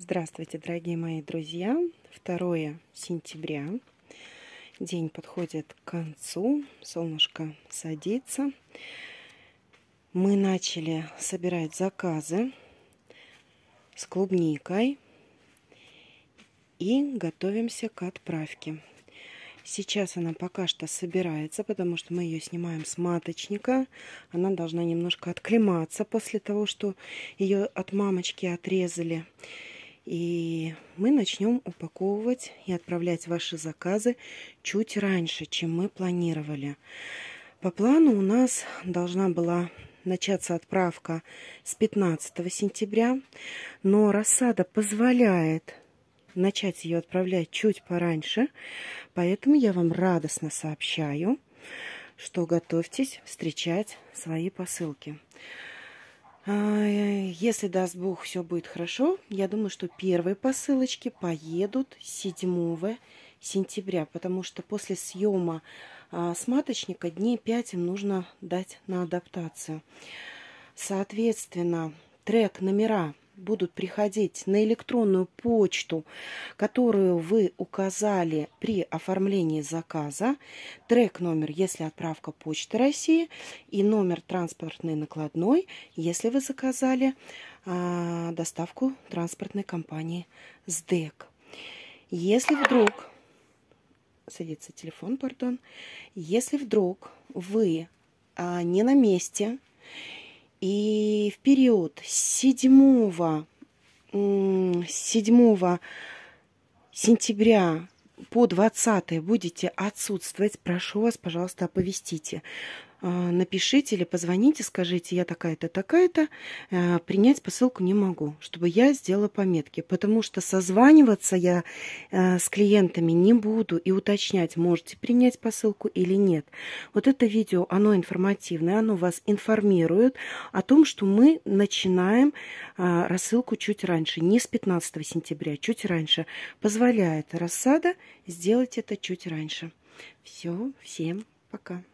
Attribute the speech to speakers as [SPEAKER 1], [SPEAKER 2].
[SPEAKER 1] Здравствуйте, дорогие мои друзья! 2 сентября. День подходит к концу, солнышко садится. Мы начали собирать заказы с клубникой и готовимся к отправке. Сейчас она пока что собирается, потому что мы ее снимаем с маточника. Она должна немножко отклематься после того, что ее от мамочки отрезали. И мы начнем упаковывать и отправлять ваши заказы чуть раньше, чем мы планировали. По плану у нас должна была начаться отправка с 15 сентября, но рассада позволяет начать ее отправлять чуть пораньше, поэтому я вам радостно сообщаю, что готовьтесь встречать свои посылки. Если, даст Бог, все будет хорошо, я думаю, что первые посылочки поедут 7 сентября, потому что после съема а, с маточника дней 5 им нужно дать на адаптацию. Соответственно, трек номера будут приходить на электронную почту, которую вы указали при оформлении заказа, трек номер, если отправка Почты России, и номер транспортной накладной, если вы заказали а, доставку транспортной компании СДЭК. Если вдруг садится телефон, пардон, если вдруг вы а, не на месте и в период с 7, сентября по 20 будете отсутствовать, прошу вас, пожалуйста, оповестите. А, напишите или позвоните, скажите, я такая-то, такая-то, а, принять посылку не могу, чтобы я сделала пометки, потому что созваниваться я а, с клиентами не буду и уточнять, можете принять посылку или нет. Вот это видео, оно информативное, оно вас информирует о том, что мы начинаем рассылку чуть раньше, не с 15 сентября, чуть раньше. Позволяет рассада сделать это чуть раньше. Все, всем пока.